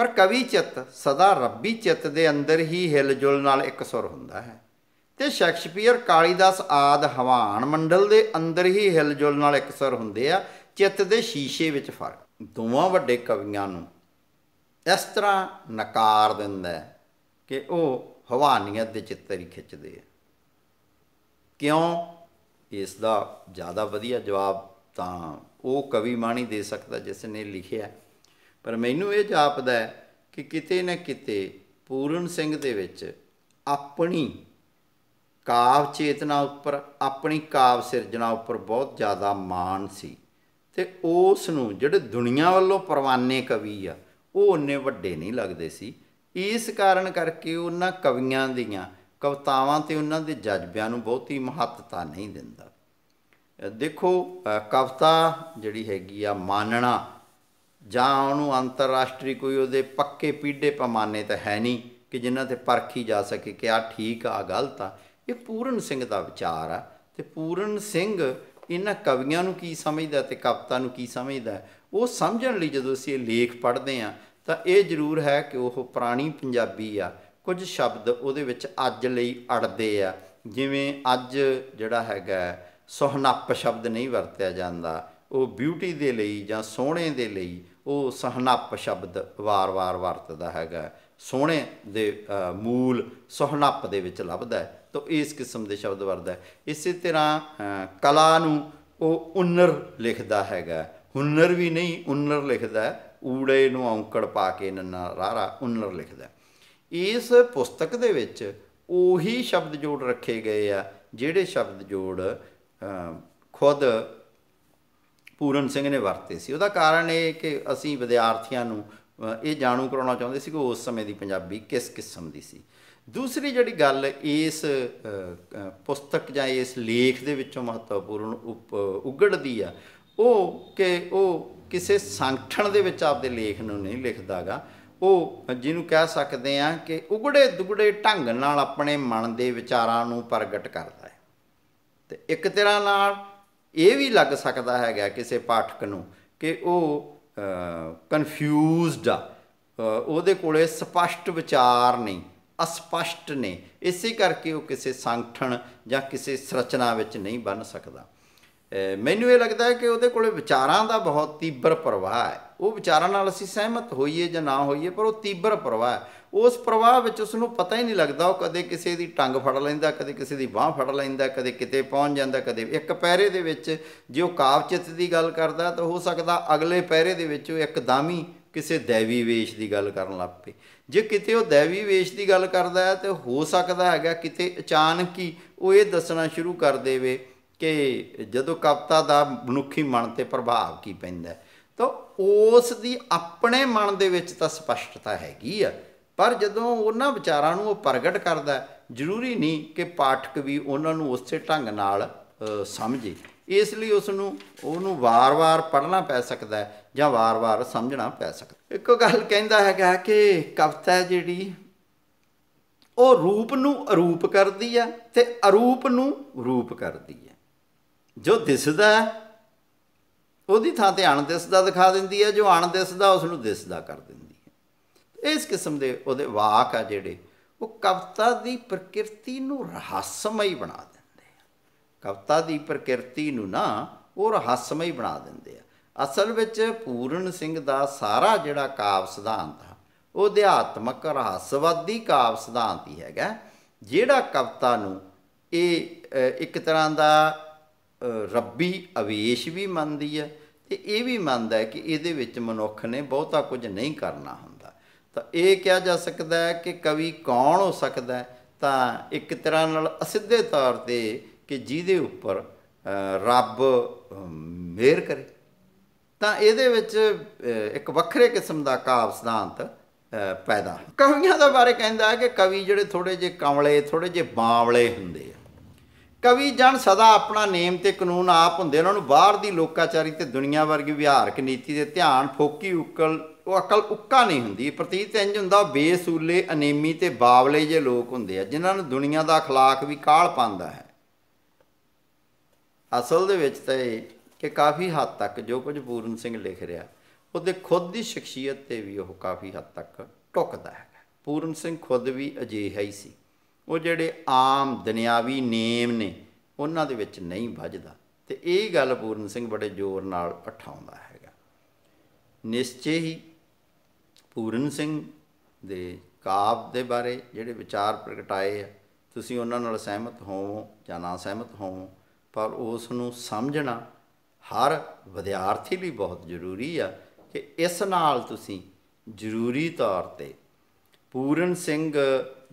ਪਰ ਕਵੀ ਚਿੱਤ ਸਦਾ ਰੱਬੀ ਚਿੱਤ ਦੇ ਅੰਦਰ ਹੀ ਹਿਲਜੁਲ ਨਾਲ ਇੱਕ ਸੁਰ ਹੁੰਦਾ ਹੈ ਤੇ ਸ਼ੈਕਸਪੀਅਰ ਕਾਲੀਦਾਸ ਆਦ ਹਵਾਨ ਮੰਡਲ ਦੇ ਅੰਦਰ ਹੀ ਹਿਲਜੁਲ ਨਾਲ ਇੱਕ ਸੁਰ ਹੁੰਦੇ ਆ ਚਿੱਤ ਦੇ ਸ਼ੀਸ਼ੇ ਵਿੱਚ ਫਰਕ ਦੋਵਾਂ ਵੱਡੇ ਕਵੀਆਂ ਨੂੰ ਇਸ ਤਰ੍ਹਾਂ ਨਕਾਰ ਦਿੰਦਾ ਕਿ ਉਹ ਹਵਾਨੀਅਤ ਦੇ ਚਿੱਤਰ ਹੀ ਖਿੱਚਦੇ ਆ ਕਿਉਂ ਇਸ ਦਾ ਜ਼ਿਆਦਾ ਵਧੀਆ ਜਵਾਬ ਤਾਂ ਉਹ ਕਵੀ ਮਾਣੀ ਦੇ ਸਕਦਾ ਜਿਸ ਨੇ ਲਿਖਿਆ ਪਰ ਮੈਨੂੰ ਇਹ ਜਾਪਦਾ ਹੈ ਕਿ ਕਿਤੇ ਨਾ ਕਿਤੇ ਪੂਰਨ ਸਿੰਘ ਦੇ ਵਿੱਚ ਆਪਣੀ ਕਾਵ ਚੇਤਨਾ ਉੱਪਰ ਆਪਣੀ ਕਾਵ ਸਿਰਜਣਾ ਉੱਪਰ ਬਹੁਤ ਜ਼ਿਆਦਾ ਮਾਣ ਸੀ ਤੇ ਉਸ ਨੂੰ ਜਿਹੜੇ ਦੁਨੀਆ ਵੱਲੋਂ ਪਰਵਾਨੇ ਕਵੀ ਆ ਉਹ ਉਹਨੇ ਵੱਡੇ ਨਹੀਂ ਲੱਗਦੇ ਸੀ ਇਸ ਕਾਰਨ ਕਰਕੇ ਉਹਨਾਂ ਕਵੀਆਂ ਦੀਆਂ ਕਵਤਾਵਾਂ ਤੇ ਉਹਨਾਂ ਦੇ ਜਜ਼ਬਿਆਂ ਨੂੰ ਬਹੁਤੀ ਮਹੱਤਤਾ ਨਹੀਂ ਦਿੰਦਾ ਦੇਖੋ ਕਵਤਾ ਜਿਹੜੀ ਹੈਗੀ ਆ ਮਾਨਣਾ ਜਾਂ ਉਹਨੂੰ ਅੰਤਰਰਾਸ਼ਟਰੀ ਕੋਈ ਉਹਦੇ ਪੱਕੇ ਪੀੜੇ ਪਮਾਨੇ ਤਾਂ ਹੈ ਨਹੀਂ ਕਿ ਜਿਨ੍ਹਾਂ ਤੇ ਪਰਖੀ ਜਾ ਸਕੇ ਕਿ ਆ ਠੀਕ ਆ ਗਲਤ ਆ ਇਹ ਪੂਰਨ ਸਿੰਘ ਦਾ ਵਿਚਾਰ ਆ ਤੇ ਪੂਰਨ ਸਿੰਘ ਇਹਨਾਂ ਕਵੀਆਂ ਨੂੰ ਕੀ ਸਮਝਦਾ ਤੇ ਕਵਤਾ ਨੂੰ ਕੀ ਸਮਝਦਾ ਉਹ ਸਮਝਣ ਲਈ ਜਦੋਂ ਅਸੀਂ ਇਹ ਲੇਖ ਪੜ੍ਹਦੇ ਆ ਤਾਂ ਇਹ ਜ਼ਰੂਰ ਹੈ ਕਿ ਉਹ ਪੁਰਾਣੀ ਪੰਜਾਬੀ ਆ ਕੁਝ ਸ਼ਬਦ ਉਹਦੇ ਵਿੱਚ ਅੱਜ ਲਈ ਅੜਦੇ ਆ ਜਿਵੇਂ ਅੱਜ ਜਿਹੜਾ ਹੈਗਾ ਸੋਹਨਾਪ ਸ਼ਬਦ ਨਹੀਂ ਵਰਤਿਆ ਜਾਂਦਾ ਉਹ ਬਿਊਟੀ ਦੇ ਲਈ ਜਾਂ ਸੋਹਣੇ ਦੇ ਲਈ ਉਹ ਸਹਨਪ ਸ਼ਬਦ ਵਾਰ-ਵਾਰ ਵਰਤਦਾ ਹੈਗਾ ਸੋਹਣੇ ਦੇ ਮੂਲ ਸਹਨਪ ਦੇ ਵਿੱਚ ਲੱਭਦਾ ਤਾਂ ਇਸ ਕਿਸਮ ਦੇ ਸ਼ਬਦ ਵਰਦਾ ਇਸੇ ਤਰ੍ਹਾਂ ਕਲਾ ਨੂੰ ਉਹ ਉਨਰ ਲਿਖਦਾ ਹੈਗਾ ਹੁਨਰ ਵੀ ਨਹੀਂ ਉਨਰ ਲਿਖਦਾ ਊੜੇ ਨੂੰ ਔਂਕੜ ਪਾ ਕੇ ਨੰਨਾ ਰਾਰਾ ਉਨਰ ਲਿਖਦਾ ਇਸ ਪੁਸਤਕ ਦੇ ਵਿੱਚ ਉਹੀ ਸ਼ਬਦ ਜੋੜ ਰੱਖੇ ਗਏ ਆ ਜਿਹੜੇ ਸ਼ਬਦ ਜੋੜ ਖੁਦ ਪੂਰਨ ਸਿੰਘ ਨੇ ਵਰਤੇ ਸੀ ਉਹਦਾ ਕਾਰਨ ਇਹ ਕਿ ਅਸੀਂ ਵਿਦਿਆਰਥੀਆਂ ਨੂੰ ਇਹ ਜਾਣੂ ਕਰਾਉਣਾ ਚਾਹੁੰਦੇ ਸੀ ਕਿ ਉਸ ਸਮੇਂ ਦੀ ਪੰਜਾਬੀ ਕਿਸ ਕਿਸਮ ਦੀ ਸੀ ਦੂਸਰੀ ਜਿਹੜੀ ਗੱਲ ਇਸ ਪੁਸਤਕ ਜਾਂ ਇਸ ਲੇਖ ਦੇ ਵਿੱਚੋਂ ਮਹੱਤਵਪੂਰਨ ਉਗੜਦੀ ਆ ਉਹ ਕਿ ਉਹ ਕਿਸੇ ਸੰਗਠਨ ਦੇ ਵਿੱਚ ਆਪਦੇ ਲੇਖ ਨੂੰ ਨਹੀਂ ਲਿਖਦਾਗਾ ਉਹ ਜਿਹਨੂੰ ਕਹਿ ਸਕਦੇ ਆ ਕਿ ਉਗੜੇ ਦੁਗੜੇ ਢੰਗ ਨਾਲ ਆਪਣੇ ਮਨ ਦੇ ਵਿਚਾਰਾਂ ਨੂੰ ਪ੍ਰਗਟ ਕਰਦਾ ਹੈ ਤੇ ਇੱਕ ਤਰ੍ਹਾਂ ਨਾਲ ਇਹ ਵੀ ਲੱਗ ਸਕਦਾ ਹੈਗਾ ਕਿਸੇ ਪਾਠਕ ਨੂੰ ਕਿ ਉਹ ਕਨਫਿਊਜ਼ਡ ਆ ਉਹਦੇ ਕੋਲੇ ਸਪਸ਼ਟ ਵਿਚਾਰ ਨਹੀਂ ਅਸਪਸ਼ਟ ਨੇ ਇਸੇ ਕਰਕੇ ਉਹ ਕਿਸੇ ਸੰਗਠਨ ਜਾਂ ਕਿਸੇ ਸਰਚਨਾ ਵਿੱਚ ਨਹੀਂ ਬਣ ਸਕਦਾ ਮੈਨੂੰ ਇਹ ਲੱਗਦਾ ਹੈ ਕਿ ਉਹਦੇ ਕੋਲੇ ਵਿਚਾਰਾਂ ਦਾ ਬਹੁਤ ਤੀਬਰ ਪ੍ਰਵਾਹ ਹੈ ਉਹ ਵਿਚਾਰਾਂ ਨਾਲ ਅਸੀਂ ਸਹਿਮਤ ਹੋਈਏ ਜਾਂ ਨਾ ਹੋਈਏ ਪਰ ਉਹ ਤੀਬਰ ਪ੍ਰਵਾਹ ਹੈ ਉਸ ਪ੍ਰਵਾਹ ਵਿੱਚ ਉਸ ਨੂੰ ਪਤਾ ਹੀ ਨਹੀਂ ਲੱਗਦਾ ਉਹ ਕਦੇ ਕਿਸੇ ਦੀ ਟੰਗ ਫੜ ਲੈਂਦਾ ਕਦੇ ਕਿਸੇ ਦੀ ਬਾਹ ਫੜ ਲੈਂਦਾ ਕਦੇ ਕਿਤੇ ਪਹੁੰਚ ਜਾਂਦਾ ਕਦੇ ਇੱਕ ਪੈਰੇ ਦੇ ਵਿੱਚ ਜੇ ਉਹ ਕਾਵਚਿਤ ਦੀ ਗੱਲ ਕਰਦਾ ਤਾਂ ਹੋ ਸਕਦਾ ਅਗਲੇ ਪੈਰੇ ਦੇ ਵਿੱਚ ਉਹ ਇੱਕਦਮ ਹੀ ਕਿਸੇ ਦੇਵੀ ਵੇਸ਼ ਦੀ ਗੱਲ ਕਰਨ ਲੱਗ ਪਏ ਜੇ ਕਿਤੇ ਉਹ ਦੇਵੀ ਵੇਸ਼ ਦੀ ਗੱਲ ਕਰਦਾ ਹੈ ਤੇ ਹੋ ਸਕਦਾ ਹੈਗਾ ਕਿਤੇ ਅਚਾਨਕ ਹੀ ਉਹ ਇਹ ਦੱਸਣਾ ਸ਼ੁਰੂ ਕਰ ਦੇਵੇ ਕਿ ਜਦੋਂ ਕਵਤਾ ਦਾ ਮਨੁੱਖੀ ਮਨ ਤੇ ਪ੍ਰਭਾਵ ਕੀ ਪੈਂਦਾ ਹੈ ਤਾਂ ਉਸ ਦੀ ਆਪਣੇ ਮਨ ਦੇ ਵਿੱਚ ਤਾਂ ਸਪਸ਼ਟਤਾ ਹੈਗੀ ਆ ਪਰ ਜਦੋਂ ਉਹਨਾਂ ਵਿਚਾਰਾਂ ਨੂੰ ਉਹ ਪ੍ਰਗਟ ਕਰਦਾ ਜ਼ਰੂਰੀ ਨਹੀਂ ਕਿ ਪਾਠਕ ਵੀ ਉਹਨਾਂ ਨੂੰ ਉਸੇ ਢੰਗ ਨਾਲ ਸਮਝੇ ਇਸ ਲਈ ਉਸ ਨੂੰ ਉਹਨੂੰ ਵਾਰ-ਵਾਰ ਪੜ੍ਹਨਾ ਪੈ ਸਕਦਾ ਜਾਂ ਵਾਰ-ਵਾਰ ਸਮਝਣਾ ਪੈ ਸਕਦਾ ਇੱਕੋ ਗੱਲ ਕਹਿੰਦਾ ਹੈਗਾ ਕਿ ਕਵਿਤਾ ਜਿਹੜੀ ਉਹ ਰੂਪ ਨੂੰ ਅਰੂਪ ਕਰਦੀ ਆ ਤੇ ਅਰੂਪ ਨੂੰ ਰੂਪ ਕਰਦੀ ਆ ਜੋ ਦਿਸਦਾ ਉਹਦੀ ਥਾਂ ਤੇ ਦਿਸਦਾ ਦਿਖਾ ਦਿੰਦੀ ਹੈ ਜੋ ਦਿਸਦਾ ਉਸ ਨੂੰ ਦਿਸਦਾ ਕਰ ਦਿੰਦੀ ਹੈ ਇਸ ਕਿਸਮ ਦੇ ਉਹਦੇ ਵਾਕ ਆ ਜਿਹੜੇ ਉਹ ਕਵਤਾ ਦੀ ਪ੍ਰਕਿਰਤੀ ਨੂੰ ਰਹੱਸਮਈ ਬਣਾ ਦਿੰਦੇ ਆ ਕਵਤਾ ਦੀ ਪ੍ਰਕਿਰਤੀ ਨੂੰ ਨਾ ਉਹ ਰਹੱਸਮਈ ਬਣਾ ਦਿੰਦੇ ਆ ਅਸਲ ਵਿੱਚ ਪੂਰਨ ਸਿੰਘ ਦਾ ਸਾਰਾ ਜਿਹੜਾ ਕਾਵ ਸਿਧਾਂਤ ਆ ਉਹ ਅਧਿਆਤਮਕ ਰਹੱਸਵਾਦੀ ਕਾਵ ਸਿਧਾਂਤ ਹੀ ਹੈਗਾ ਜਿਹੜਾ ਕਵਤਾ ਨੂੰ ਇਹ ਇੱਕ ਤਰ੍ਹਾਂ ਦਾ ਰੱਬੀ ਅਵੇਸ਼ ਵੀ ਮੰਨਦੀ ਹੈ ਤੇ ਇਹ ਵੀ ਮੰਨਦਾ ਹੈ ਕਿ ਇਹਦੇ ਵਿੱਚ ਮਨੁੱਖ ਨੇ ਬਹੁਤਾ ਕੁਝ ਨਹੀਂ ਕਰਨਾ ਹੁੰਦਾ ਤਾਂ ਇਹ ਕਿਹਾ ਜਾ ਸਕਦਾ ਹੈ ਕਿ ਕਵੀ ਕੌਣ ਹੋ ਸਕਦਾ ਤਾਂ ਇੱਕ ਤਰ੍ਹਾਂ ਨਾਲ ਅਸਿੱਧੇ ਤੌਰ ਤੇ ਕਿ ਜਿਹਦੇ ਉੱਪਰ ਰੱਬ ਮਿਹਰ ਕਰੇ ਤਾਂ ਇਹਦੇ ਵਿੱਚ ਇੱਕ ਵੱਖਰੇ ਕਿਸਮ ਦਾ ਕਾਵ ਸਿਧਾਂਤ ਪੈਦਾ ਕਵੀਆਂ ਦਾ ਬਾਰੇ ਕਹਿੰਦਾ ਹੈ ਕਿ ਕਵੀ ਜਿਹੜੇ ਥੋੜੇ ਜੇ ਕਮਲੇ ਥੋੜੇ ਜੇ ਬਾਵਲੇ ਹੁੰਦੇ ਆ ਕਵੀ ਜਨ ਸਦਾ ਆਪਣਾ ਨੇਮ ਤੇ ਕਾਨੂੰਨ ਆਪ ਹੁੰਦੇ ਉਹਨਾਂ ਨੂੰ ਬਾਹਰ ਦੀ ਲੋਕਾਚਾਰੀ ਤੇ ਦੁਨੀਆ ਵਰਗੀ ਵਿਹਾਰਕ ਨੀਤੀ ਦੇ ਧਿਆਨ ਫੋਕੀ ਉਕਲ ਉਹ ਅਕਲ ਉੱਕਾ ਨਹੀਂ ਹੁੰਦੀ ਪ੍ਰਤੀਤ ਇੰਜ ਹੁੰਦਾ ਬੇਸੂਲੇ ਅਨੇਮੀ ਤੇ ਬਾਵਲੇ ਜੇ ਲੋਕ ਹੁੰਦੇ ਆ ਜਿਨ੍ਹਾਂ ਨੂੰ ਦੁਨੀਆ ਦਾ اخلاق ਵੀ ਕਾਲ ਪਾਉਂਦਾ ਹੈ ਅਸਲ ਦੇ ਵਿੱਚ ਤਾਂ ਇਹ ਕਿ ਕਾਫੀ ਹੱਦ ਤੱਕ ਜੋ ਕੁਝ ਪੂਰਨ ਸਿੰਘ ਲਿਖ ਰਿਹਾ ਉਹਦੇ ਖੁਦ ਦੀ ਸ਼ਖਸੀਅਤ ਤੇ ਵੀ ਉਹ ਕਾਫੀ ਹੱਦ ਤੱਕ ਟੁੱਕਦਾ ਹੈ ਪੂਰਨ ਸਿੰਘ ਖੁਦ ਵੀ ਹੈ ਹੀ ਸੀ ਉਹ ਜਿਹੜੇ ਆਮ ਦੁਨਿਆਵੀ ਨੇਮ ਨੇ ਉਹਨਾਂ ਦੇ ਵਿੱਚ ਨਹੀਂ ਵੱਜਦਾ ਤੇ ਇਹ ਗੱਲ ਪੂਰਨ ਸਿੰਘ ਬੜੇ ਜ਼ੋਰ ਨਾਲ ਪਠਾਉਂਦਾ ਹੈਗਾ ਨਿਸ਼ਚੇ ਹੀ ਪੂਰਨ ਸਿੰਘ ਦੇ ਕਾਵ ਦੇ ਬਾਰੇ ਜਿਹੜੇ ਵਿਚਾਰ ਪ੍ਰਗਟਾਏ ਆ ਤੁਸੀਂ ਉਹਨਾਂ ਨਾਲ ਸਹਿਮਤ ਹੋਵੋ ਜਾਂ ਨਾ ਸਹਿਮਤ ਹੋਵੋ ਪਰ ਉਸ ਨੂੰ ਸਮਝਣਾ ਹਰ ਵਿਦਿਆਰਥੀ ਲਈ ਬਹੁਤ ਜ਼ਰੂਰੀ ਆ ਕਿ ਇਸ ਨਾਲ ਤੁਸੀਂ ਜ਼ਰੂਰੀ ਤੌਰ ਤੇ ਪੂਰਨ ਸਿੰਘ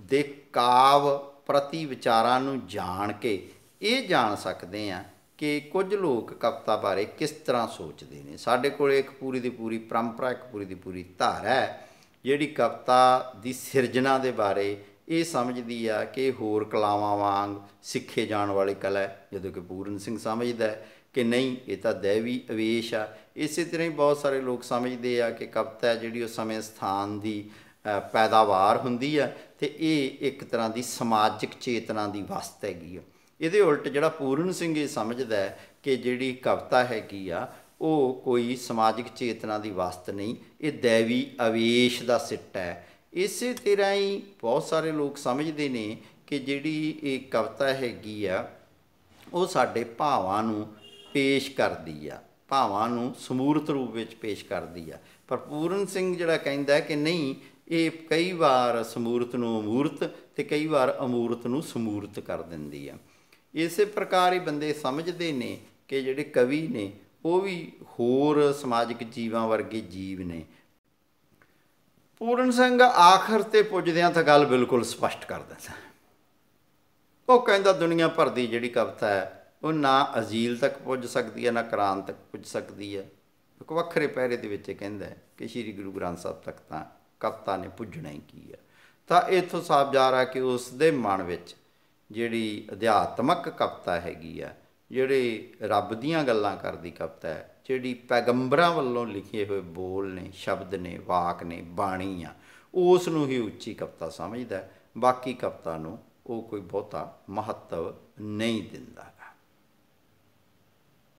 ਦੇ ਕਾਵ ਪ੍ਰਤੀ ਵਿਚਾਰਾਂ ਨੂੰ ਜਾਣ ਕੇ ਇਹ ਜਾਣ ਸਕਦੇ ਆ ਕਿ ਕੁਝ ਲੋਕ ਕਵਤਾ ਬਾਰੇ ਕਿਸ ਤਰ੍ਹਾਂ ਸੋਚਦੇ ਨੇ ਸਾਡੇ ਕੋਲ ਇੱਕ ਪੂਰੀ ਦੀ ਪੂਰੀ ਪਰੰਪਰਾ ਇੱਕ ਪੂਰੀ ਦੀ ਪੂਰੀ ਧਾਰਾ ਹੈ ਜਿਹੜੀ ਕਵਤਾ ਦੀ ਸਿਰਜਣਾ ਦੇ ਬਾਰੇ ਇਹ ਸਮਝਦੀ ਆ ਕਿ ਹੋਰ ਕਲਾਵਾਂ ਵਾਂਗ ਸਿੱਖੇ ਜਾਣ ਵਾਲੀ ਕਲਾ ਹੈ ਜਦੋਂ ਕਿ ਪੂਰਨ ਸਿੰਘ ਸਮਝਦਾ ਹੈ ਕਿ ਨਹੀਂ ਇਹ ਤਾਂ ਦੇਵੀ ਅਵੇਸ਼ ਆ ਇਸੇ ਤਰ੍ਹਾਂ ਹੀ ਬਹੁਤ ਸਾਰੇ ਲੋਕ ਸਮਝਦੇ ਆ ਕਿ ਕਵਤਾ ਜਿਹੜੀ ਉਹ ਸਮੇਂ ਸਥਾਨ ਦੀ ਪੈਦਾਵਾਰ ਹੁੰਦੀ ਆ ਤੇ ਇਹ ਇੱਕ ਤਰ੍ਹਾਂ ਦੀ ਸਮਾਜਿਕ ਚੇਤਨਾ ਦੀ ਵਸਤ ਹੈਗੀ ਆ ਇਹਦੇ ਉਲਟ ਜਿਹੜਾ ਪੂਰਨ ਸਿੰਘ ਇਹ ਸਮਝਦਾ ਹੈ ਕਿ ਜਿਹੜੀ ਕਵਤਾ ਹੈਗੀ ਆ ਉਹ ਕੋਈ ਸਮਾਜਿਕ ਚੇਤਨਾ ਦੀ ਵਸਤ ਨਹੀਂ ਇਹ ਦੇਵੀ ਆਵੇਸ਼ ਦਾ ਸਿੱਟਾ ਹੈ ਇਸੇ ਤਰ੍ਹਾਂ ਹੀ ਬਹੁਤ ਸਾਰੇ ਲੋਕ ਸਮਝਦੇ ਨੇ ਕਿ ਜਿਹੜੀ ਇਹ ਕਵਤਾ ਹੈਗੀ ਆ ਉਹ ਸਾਡੇ ਭਾਵਾਂ ਨੂੰ ਪੇਸ਼ ਕਰਦੀ ਆ ਭਾਵਾਂ ਨੂੰ ਸਮੂਰਤ ਰੂਪ ਵਿੱਚ ਪੇਸ਼ ਕਰਦੀ ਆ ਪਰ ਪੂਰਨ ਸਿੰਘ ਜਿਹੜਾ ਕਹਿੰਦਾ ਕਿ ਨਹੀਂ ਇਹ ਕਈ ਵਾਰ ਸਮੂਰਤ ਨੂੰ ਅਮੂਰਤ ਤੇ ਕਈ ਵਾਰ ਅਮੂਰਤ ਨੂੰ ਸਮੂਰਤ ਕਰ ਦਿੰਦੀ ਆ ਇਸੇ ਪ੍ਰਕਾਰ ਹੀ ਬੰਦੇ ਸਮਝਦੇ ਨੇ ਕਿ ਜਿਹੜੇ ਕਵੀ ਨੇ ਉਹ ਵੀ ਹੋਰ ਸਮਾਜਿਕ ਜੀਵਾਂ ਵਰਗੇ ਜੀਵ ਨੇ ਪੂਰਨ ਸਿੰਘ ਆਖਰ ਤੇ ਪੁੱਜਦਿਆਂ ਤਾਂ ਗੱਲ ਬਿਲਕੁਲ ਸਪਸ਼ਟ ਕਰ ਦਿੰਦਾ ਉਹ ਕਹਿੰਦਾ ਦੁਨੀਆ ਭਰ ਦੀ ਜਿਹੜੀ ਕਵਿਤਾ ਹੈ ਉਹ ਨਾ ਅਜ਼ੀਲ ਤੱਕ ਪੁੱਜ ਸਕਦੀ ਹੈ ਨਾ ਕ੍ਰਾਂਤ ਤੱਕ ਪੁੱਜ ਸਕਦੀ ਹੈ ਇੱਕ ਵੱਖਰੇ ਪਹਿਰੇ ਦੇ ਵਿੱਚ ਕਹਿੰਦਾ ਕਿ ਸ੍ਰੀ ਗੁਰੂ ਗ੍ਰੰਥ ਸਾਹਿਬ ਤੱਕ ਤਾਂ ਕਵਤਾ ਨੇ ਪੁੱਜਣਾ ਹੀ ਕੀ ਆ ਤਾਂ ਇਥੋਂ ਸਾਫ ਜਾ ਰਿਹਾ ਕਿ ਉਸ ਦੇ ਮਨ ਵਿੱਚ ਜਿਹੜੀ ਅਧਿਆਤਮਕ ਕਵਤਾ ਹੈਗੀ ਆ ਜਿਹੜੇ ਰੱਬ ਦੀਆਂ ਗੱਲਾਂ ਕਰਦੀ ਕਵਤਾ ਹੈ ਜਿਹੜੀ ਪੈਗੰਬਰਾਂ ਵੱਲੋਂ ਲਿਖੇ ਹੋਏ ਬੋਲ ਨੇ ਸ਼ਬਦ ਨੇ ਵਾਕ ਨੇ ਬਾਣੀ ਆ ਉਸ ਨੂੰ ਹੀ ਉੱਚੀ ਕਵਤਾ ਸਮਝਦਾ ਬਾਕੀ ਕਵਤਾ ਨੂੰ ਉਹ ਕੋਈ ਬਹੁਤਾ ਮਹੱਤਵ ਨਹੀਂ ਦਿੰਦਾ